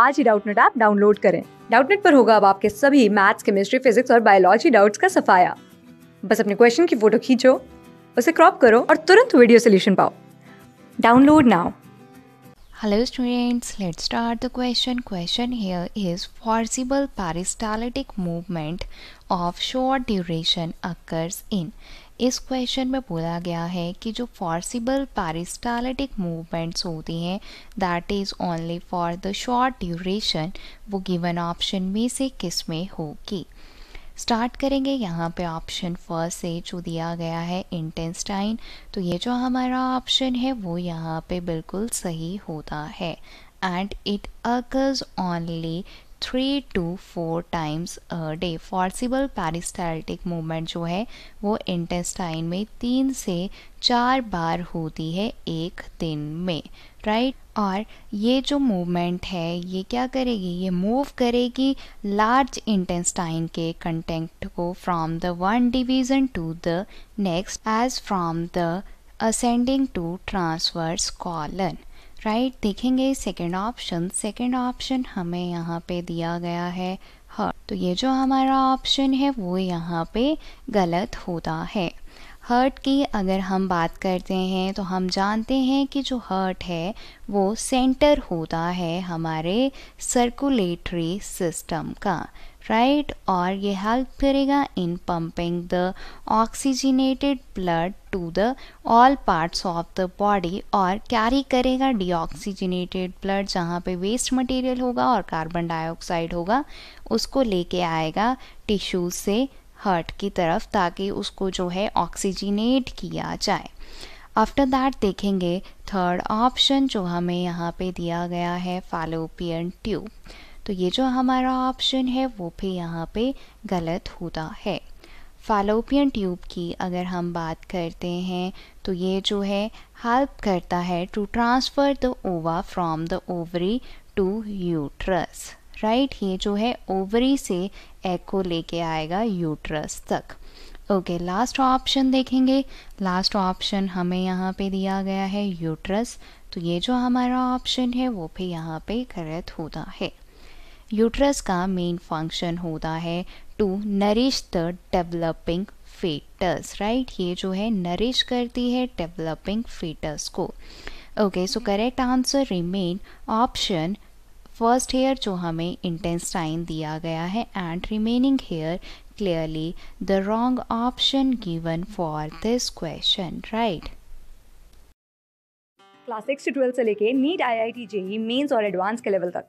आज ही Doubtnut app download करें डाउटनेट पर होगा अब आपके सभी मैथ्स केमिस्ट्री फिजिक्स और बायोलॉजी डाउट्स का सफाया बस अपने क्वेश्चन की फोटो खींचो उसे क्रॉप करो और तुरंत वीडियो सोल्यूशन पाओ download now hello students let's start the question question here is forcible peristaltic movement of short duration occurs in इस क्वेश्चन में बोला गया है कि जो फॉर्सिबल पैरिस्टालिटिक मूवमेंट्स होती हैं that is only for the short duration वो गिवन ऑप्शन में से किस में होगी स्टार्ट करेंगे यहाँ पे ऑप्शन फर्स्ट से जो दिया गया है इंटेस्टाइन तो ये जो हमारा ऑप्शन है वो यहाँ पे बिल्कुल सही होता है and it occurs only three to four times a day forcible peristaltic movement जो है वो इंटेस्टाइन में तीन से चार बार होती है एक दिन में राइट और ये जो मूवमेंट है ये क्या करेगी ये मूव करेगी लार्ज इंटेस्टाइन के कंटेंट को from the one division to the next as from the ascending to transverse colon right right, देखेंगे सेकेंड ऑप्शन सेकेंड ऑप्शन हमें यहाँ पे दिया गया है हर तो ये जो हमारा ऑप्शन है वो यहाँ पे गलत होता है हर्ट की अगर हम बात करते हैं तो हम जानते हैं कि जो हर्ट है वो सेंटर होता है हमारे सर्कुलेटरी सिस्टम का right और ये हेल्प करेगा in pumping the oxygenated blood to the all parts of the body और कैरी करेगा डीऑक्सीजनेटेड ब्लड जहाँ पे वेस्ट मटेरियल होगा और कार्बन डाइऑक्साइड होगा उसको लेके आएगा टिश्यूज से हर्ट की तरफ ताकि उसको जो है ऑक्सीजनेट किया जाए आफ्टर दैट देखेंगे थर्ड ऑप्शन जो हमें यहाँ पे दिया गया है फालोपियन ट्यूब तो ये जो हमारा ऑप्शन है वो भी यहाँ पे गलत होता है फालोपियन ट्यूब की अगर हम बात करते हैं तो ये जो है हेल्प करता है to transfer the ova from the ovary to uterus right ये जो है ओवरी से एग को लेके आएगा यूट्रस तक ओके लास्ट ऑप्शन देखेंगे लास्ट ऑप्शन हमें यहाँ पे दिया गया है यूट्रस तो ये जो हमारा ऑप्शन है वो भी यहाँ पे गलत होता है यूट्रस का मेन फंक्शन होता है to nourish the developing foetus right ये जो है नरिश करती है डेवलपिंग फेटस को okay so correct answer remain option first here जो हमें इंटेस्टाइन दिया गया है and remaining here clearly the wrong option given for this question right class six से ट्वेल्व से लेके NEET I I T JEE mains और एडवांस के लेवल तक